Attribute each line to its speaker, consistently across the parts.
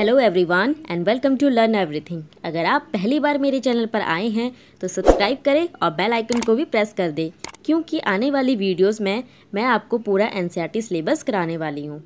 Speaker 1: hello everyone and welcome to learn everything अगर आप पहली बार मेरे चैनल पर आए हैं तो सब्सक्राइब करें और बेल आइकन को भी प्रेस कर दें क्योंकि आने वाली वीडियोस में मैं आपको पूरा एन सिलेबस e कराने वाली हूँ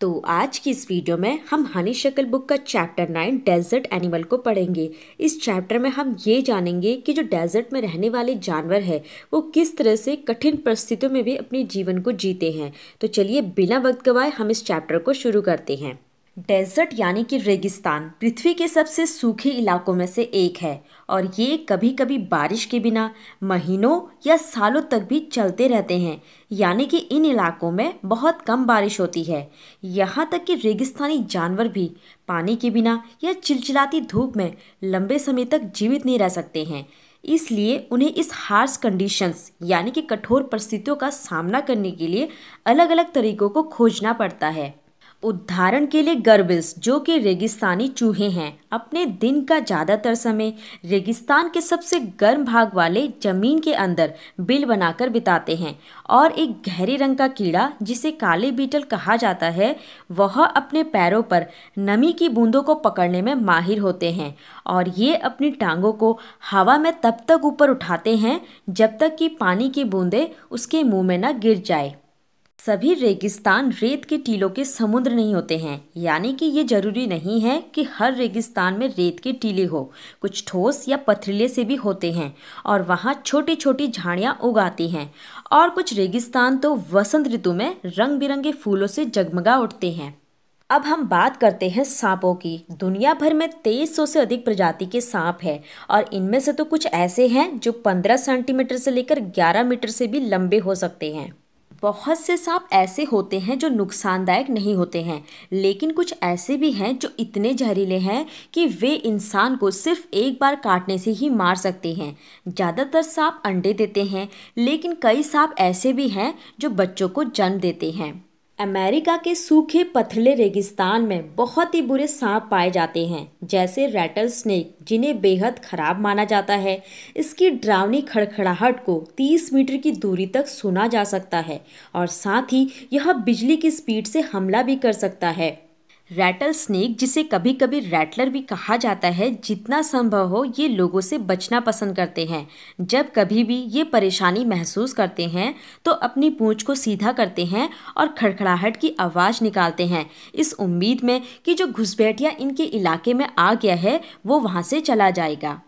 Speaker 1: तो आज की इस वीडियो में हम हनी शक्ल बुक का चैप्टर नाइन डेजर्ट एनिमल को पढ़ेंगे इस चैप्टर में हम ये जानेंगे कि जो डेजर्ट में रहने वाले जानवर है वो किस तरह से कठिन परिस्थितियों में भी अपने जीवन को जीते हैं तो चलिए बिना वक्त गवाए हम इस चैप्टर को शुरू करते हैं डेजर्ट यानी कि रेगिस्तान पृथ्वी के सबसे सूखे इलाकों में से एक है और ये कभी कभी बारिश के बिना महीनों या सालों तक भी चलते रहते हैं यानी कि इन इलाकों में बहुत कम बारिश होती है यहाँ तक कि रेगिस्तानी जानवर भी पानी के बिना या चिलचिलाती धूप में लंबे समय तक जीवित नहीं रह सकते हैं इसलिए उन्हें इस हार्श कंडीशंस यानी कि कठोर परिस्थितियों का सामना करने के लिए अलग अलग तरीकों को खोजना पड़ता है उदाहरण के लिए गर्बिस जो कि रेगिस्तानी चूहे हैं अपने दिन का ज़्यादातर समय रेगिस्तान के सबसे गर्म भाग वाले ज़मीन के अंदर बिल बनाकर बिताते हैं और एक गहरे रंग का कीड़ा जिसे काले बीटल कहा जाता है वह अपने पैरों पर नमी की बूंदों को पकड़ने में माहिर होते हैं और ये अपनी टांगों को हवा में तब तक ऊपर उठाते हैं जब तक कि पानी की बूंदें उसके मुँह में न गिर जाए सभी रेगिस्तान रेत के टीलों के समुद्र नहीं होते हैं यानी कि ये जरूरी नहीं है कि हर रेगिस्तान में रेत के टीले हो कुछ ठोस या पथरीले से भी होते हैं और वहाँ छोटी छोटी झाड़ियाँ उगाती हैं और कुछ रेगिस्तान तो वसंत ऋतु में रंग बिरंगे फूलों से जगमगा उठते हैं अब हम बात करते हैं सांपों की दुनिया भर में 2300 से अधिक प्रजाति के सांप हैं और इनमें से तो कुछ ऐसे हैं जो 15 सेंटीमीटर से लेकर 11 मीटर से भी लंबे हो सकते हैं बहुत से सांप ऐसे होते हैं जो नुकसानदायक नहीं होते हैं लेकिन कुछ ऐसे भी हैं जो इतने जहरीले हैं कि वे इंसान को सिर्फ एक बार काटने से ही मार सकते हैं ज़्यादातर सांप अंडे देते हैं लेकिन कई सांप ऐसे भी हैं जो बच्चों को जन्म देते हैं अमेरिका के सूखे पथले रेगिस्तान में बहुत ही बुरे सांप पाए जाते हैं जैसे रैटल स्नेक जिन्हें बेहद खराब माना जाता है इसकी ड्रावनी खड़खड़ाहट को 30 मीटर की दूरी तक सुना जा सकता है और साथ ही यह बिजली की स्पीड से हमला भी कर सकता है रैटल स्नेक जिसे कभी कभी रैटलर भी कहा जाता है जितना संभव हो ये लोगों से बचना पसंद करते हैं जब कभी भी ये परेशानी महसूस करते हैं तो अपनी पूंछ को सीधा करते हैं और खड़खड़ाहट की आवाज़ निकालते हैं इस उम्मीद में कि जो घुसपैठिया इनके इलाके में आ गया है वो वहाँ से चला जाएगा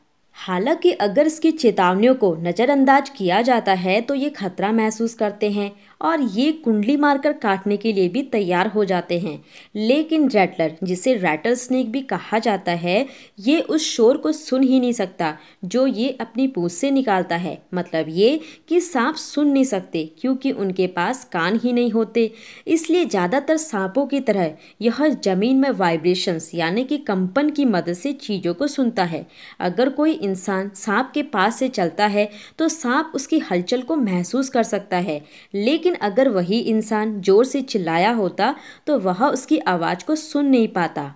Speaker 1: हालांकि अगर इसकी चेतावनियों को नज़रअंदाज किया जाता है तो ये खतरा महसूस करते हैं और ये कुंडली मारकर काटने के लिए भी तैयार हो जाते हैं लेकिन रैटलर जिसे रैटल स्नेक भी कहा जाता है ये उस शोर को सुन ही नहीं सकता जो ये अपनी पूँछ से निकालता है मतलब ये कि सांप सुन नहीं सकते क्योंकि उनके पास कान ही नहीं होते इसलिए ज़्यादातर सांपों की तरह यह ज़मीन में वाइब्रेशंस यानी कि कंपन की मदद से चीज़ों को सुनता है अगर कोई इंसान सांप के पास से चलता है तो सांप उसकी हलचल को महसूस कर सकता है लेकिन अगर वही इंसान ज़ोर से चिल्लाया होता तो वह उसकी आवाज़ को सुन नहीं पाता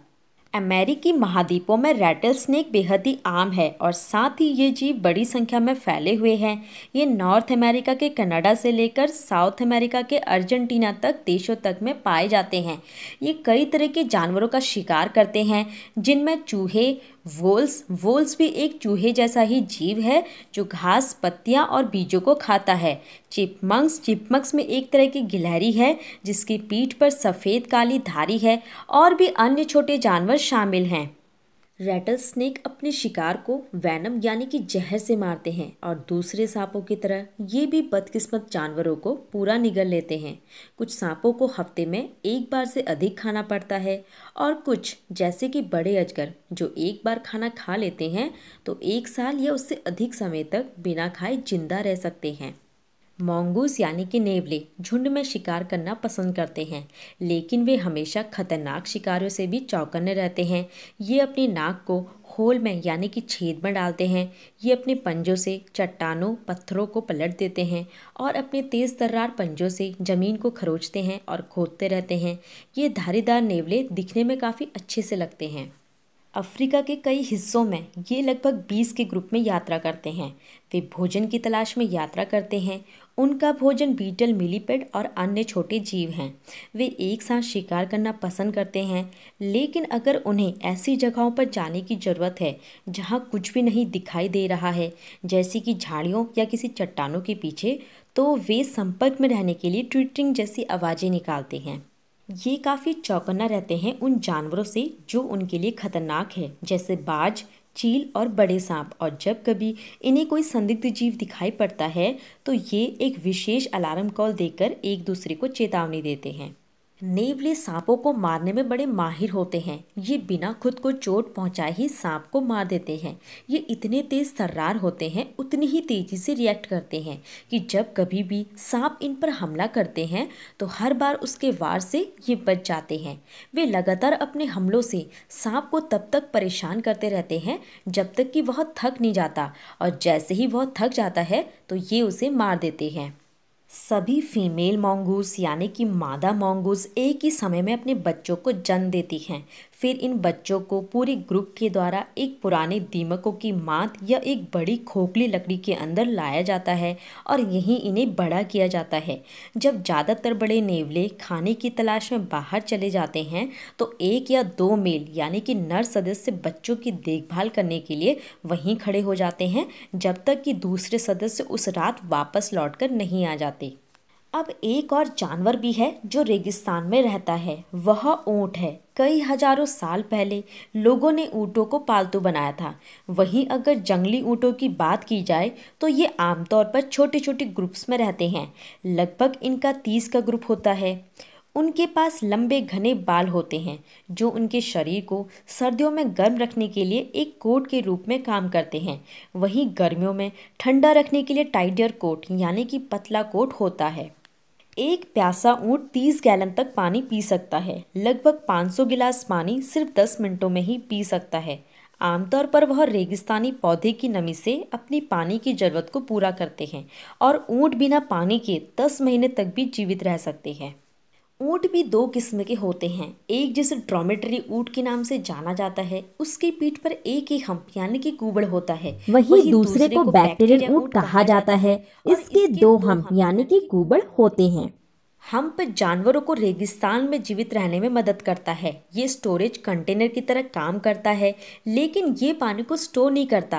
Speaker 1: अमेरिकी महाद्वीपों में रैटल स्नेक बेहद ही आम है और साथ ही ये जीव बड़ी संख्या में फैले हुए हैं ये नॉर्थ अमेरिका के कनाडा से लेकर साउथ अमेरिका के अर्जेंटीना तक देशों तक में पाए जाते हैं ये कई तरह के जानवरों का शिकार करते हैं जिनमें चूहे वोल्स वोल्स भी एक चूहे जैसा ही जीव है जो घास पत्तियाँ और बीजों को खाता है चिपमंक्स चिपमंक्स में एक तरह की गिलहरी है जिसकी पीठ पर सफ़ेद काली धारी है और भी अन्य छोटे जानवर शामिल हैं रेटल स्नेक अपने शिकार को वैनम यानी कि जहर से मारते हैं और दूसरे सांपों की तरह ये भी बदकिस्मत जानवरों को पूरा निगल लेते हैं कुछ सांपों को हफ्ते में एक बार से अधिक खाना पड़ता है और कुछ जैसे कि बड़े अजगर जो एक बार खाना खा लेते हैं तो एक साल या उससे अधिक समय तक बिना खाए जिंदा रह सकते हैं मोंगूस यानी कि नेवले झुंड में शिकार करना पसंद करते हैं लेकिन वे हमेशा खतरनाक शिकारियों से भी चौकन्ने रहते हैं ये अपनी नाक को होल में यानी कि छेद में डालते हैं ये अपने पंजों से चट्टानों पत्थरों को पलट देते हैं और अपने तेज़ तर्रार पंजों से ज़मीन को खरोचते हैं और खोदते रहते हैं ये धारीदार नेवले दिखने में काफ़ी अच्छे से लगते हैं अफ्रीका के कई हिस्सों में ये लगभग बीस के ग्रुप में यात्रा करते हैं वे भोजन की तलाश में यात्रा करते हैं उनका भोजन बीटल मिलीपेड और अन्य छोटे जीव हैं वे एक साथ शिकार करना पसंद करते हैं लेकिन अगर उन्हें ऐसी जगहों पर जाने की ज़रूरत है जहाँ कुछ भी नहीं दिखाई दे रहा है जैसे कि झाड़ियों या किसी चट्टानों के पीछे तो वे संपर्क में रहने के लिए ट्विटिंग जैसी आवाज़ें निकालते हैं ये काफ़ी चौकन्ना रहते हैं उन जानवरों से जो उनके लिए खतरनाक है जैसे बाज चील और बड़े सांप और जब कभी इन्हें कोई संदिग्ध जीव दिखाई पड़ता है तो ये एक विशेष अलार्म कॉल देकर एक दूसरे को चेतावनी देते हैं नेवले सांपों को मारने में बड़े माहिर होते हैं ये बिना खुद को चोट पहुंचाए ही सांप को मार देते हैं ये इतने तेज़ तर्रार होते हैं उतनी ही तेज़ी से रिएक्ट करते हैं कि जब कभी भी सांप इन पर हमला करते हैं तो हर बार उसके वार से ये बच जाते हैं वे लगातार अपने हमलों से सांप को तब तक परेशान करते रहते हैं जब तक कि वह थक नहीं जाता और जैसे ही वह थक जाता है तो ये उसे मार देते हैं सभी फीमेल मोंगूस यानी कि मादा मोंगूस एक ही समय में अपने बच्चों को जन्म देती हैं फिर इन बच्चों को पूरे ग्रुप के द्वारा एक पुराने दीमकों की मात या एक बड़ी खोखली लकड़ी के अंदर लाया जाता है और यहीं इन्हें बड़ा किया जाता है जब ज़्यादातर बड़े नेवले खाने की तलाश में बाहर चले जाते हैं तो एक या दो मेल यानी कि नर सदस्य बच्चों की देखभाल करने के लिए वहीं खड़े हो जाते हैं जब तक कि दूसरे सदस्य उस रात वापस लौट नहीं आ जाते अब एक और जानवर भी है जो रेगिस्तान में रहता है वह ऊँट है कई हजारों साल पहले लोगों ने ऊँटों को पालतू बनाया था वहीं अगर जंगली ऊँटों की बात की जाए तो ये आमतौर पर छोटे छोटे ग्रुप्स में रहते हैं लगभग इनका तीस का ग्रुप होता है उनके पास लंबे घने बाल होते हैं जो उनके शरीर को सर्दियों में गर्म रखने के लिए एक कोट के रूप में काम करते हैं वहीं गर्मियों में ठंडा रखने के लिए टाइडर कोट यानी कि पतला कोट होता है एक प्यासा ऊँट तीस गैलन तक पानी पी सकता है लगभग 500 गिलास पानी सिर्फ 10 मिनटों में ही पी सकता है आमतौर पर वह रेगिस्तानी पौधे की नमी से अपनी पानी की ज़रूरत को पूरा करते हैं और ऊँट बिना पानी के 10 महीने तक भी जीवित रह सकते हैं ऊँट भी दो किस्म के होते हैं एक जिसे ड्रोमेटरी ऊँट के नाम से जाना जाता है उसके पीठ पर एक ही हम्प यानी कि कुबड़ होता है वही, वही दूसरे, दूसरे को बैक्टीरियल ऊँट कहा जाता है इसके दो हम्प यानी कि कुबड़ होते हैं हम्प जानवरों को रेगिस्तान में जीवित रहने में मदद करता है ये स्टोरेज कंटेनर की तरह काम करता है लेकिन ये पानी को स्टोर नहीं करता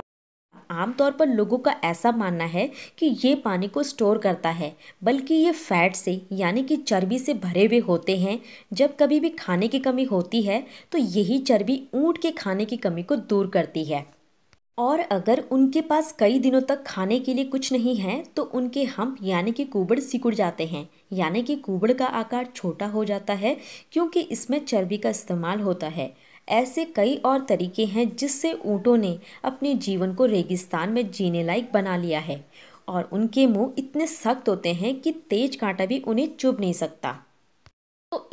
Speaker 1: आमतौर पर लोगों का ऐसा मानना है कि ये पानी को स्टोर करता है बल्कि ये फैट से यानी कि चर्बी से भरे हुए होते हैं जब कभी भी खाने की कमी होती है तो यही चर्बी ऊँट के खाने की कमी को दूर करती है और अगर उनके पास कई दिनों तक खाने के लिए कुछ नहीं है तो उनके हम यानी कि कुबड़ सिकुड़ जाते हैं यानी कि कुबड़ का आकार छोटा हो जाता है क्योंकि इसमें चर्बी का इस्तेमाल होता है ऐसे कई और तरीके हैं जिससे ऊँटों ने अपने जीवन को रेगिस्तान में जीने लायक बना लिया है और उनके मुंह इतने सख्त होते हैं कि तेज कांटा भी उन्हें चुभ नहीं सकता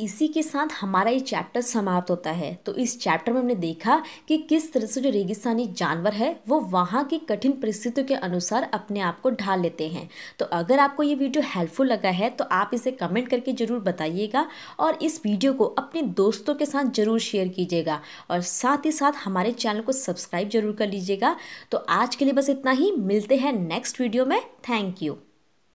Speaker 1: इसी के साथ हमारा ये चैप्टर समाप्त होता है तो इस चैप्टर में हमने देखा कि किस तरह से जो रेगिस्तानी जानवर है वो वहाँ की कठिन परिस्थितियों के अनुसार अपने आप को ढाल लेते हैं तो अगर आपको ये वीडियो हेल्पफुल लगा है तो आप इसे कमेंट करके ज़रूर बताइएगा और इस वीडियो को अपने दोस्तों के साथ ज़रूर शेयर कीजिएगा और साथ ही साथ हमारे चैनल को सब्सक्राइब जरूर कर लीजिएगा तो आज के लिए बस इतना ही मिलते हैं नेक्स्ट वीडियो में थैंक यू